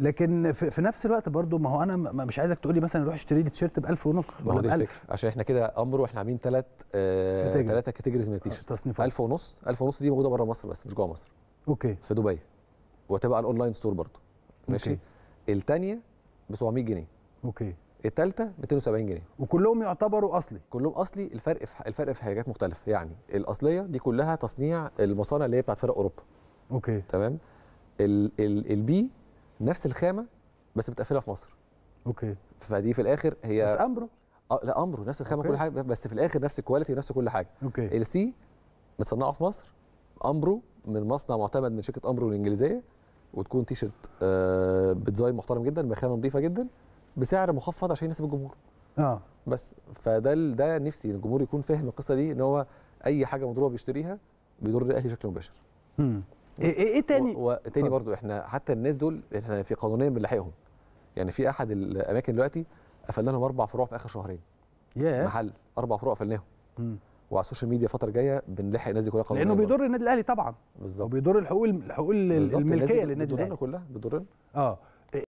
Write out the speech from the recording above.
لكن في نفس الوقت برضو ما هو انا مش عايزك تقول لي مثلا روح اشتري لي تيشيرت ب 1000 ونص هو دي الفكره عشان احنا كده امر واحنا عاملين ثلاث ثلاثه آه، كاتيجوريز من آه، التيشيرت 1000 ونص 1000 ونص دي موجوده بره مصر بس مش جوه مصر اوكي في دبي وتبقى الاونلاين ستور برضو ماشي الثانيه ب 700 جنيه اوكي الثالثه 270 جنيه وكلهم يعتبروا اصلي كلهم اصلي الفرق في الفرق في حاجات مختلفه يعني الاصليه دي كلها تصنيع المصانع اللي هي بتاعت فرق اوروبا اوكي تمام البي نفس الخامه بس بتقفلها في مصر اوكي فدي في الاخر هي بس امبرو اه لا امبرو نفس الخامه أوكي. كل حاجه بس في الاخر نفس الكواليتي نفس كل حاجه اوكي ال سي متصنعه في مصر امبرو من مصنع معتمد من شركه امبرو الانجليزيه وتكون تي شيرت آه بديزاين محترم جدا بخامه نظيفه جدا بسعر مخفض عشان يناسب الجمهور اه بس فده ده نفسي الجمهور يكون فاهم القصه دي ان هو اي حاجه مضروبه بيشتريها بيضر الاهلي بشكل مباشر امم إيه-, ايه ايه تاني وتاني برضو احنا حتى الناس دول احنا في قانونيا بنلاحقهم يعني في احد الاماكن دلوقتي قفلنا لهم اربع فروع في اخر شهرين yeah. محل اربع فروع قفلناهم وعلى السوشيال ميديا الفتره الجايه بنلحق الناس دي كلها قانونيا لانه بيضر النادي الاهلي طبعا بالظبط وبيضر الحقوق الحقوق الملكيه للنادي الاهلي بيضرنا كلها بيضرنا اه